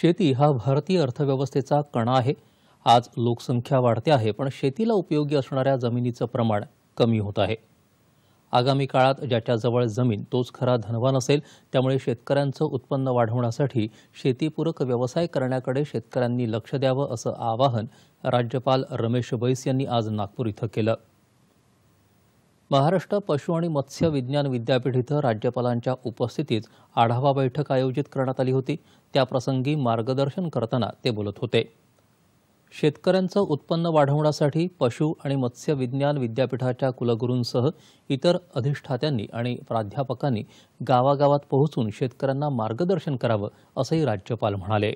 शेती हा भारतीय अर्थव्यवस्थेचा कणा आहे आज लोकसंख्या वाढते आहे पण शेतीला उपयोगी असणाऱ्या जमिनीचं प्रमाण कमी होत आहे आगामी काळात ज्याच्याजवळ जमीन तोच खरा धनवान असेल त्यामुळे शेतकऱ्यांचं उत्पन्न वाढवण्यासाठी शेतीपूरक व्यवसाय करण्याकडे शेतकऱ्यांनी लक्ष द्यावं असं आवाहन राज्यपाल रमेश बैस यांनी आज नागपूर इथं केलं महाराष्ट्र पशु आणि मत्स्य विज्ञान विद्यापीठ इथं राज्यपालांच्या उपस्थितीत आढावा बैठक आयोजित करण्यात आली होती त्याप्रसंगी मार्गदर्शन करताना ते बोलत होते शेतकऱ्यांचं उत्पन्न वाढवण्यासाठी पशु आणि मत्स्य विज्ञान विद्यापीठाच्या कुलगुरूंसह इतर अधिष्ठात्यांनी आणि प्राध्यापकांनी गावागावात पोहोचून शेतकऱ्यांना मार्गदर्शन करावं असंही राज्यपाल म्हणाले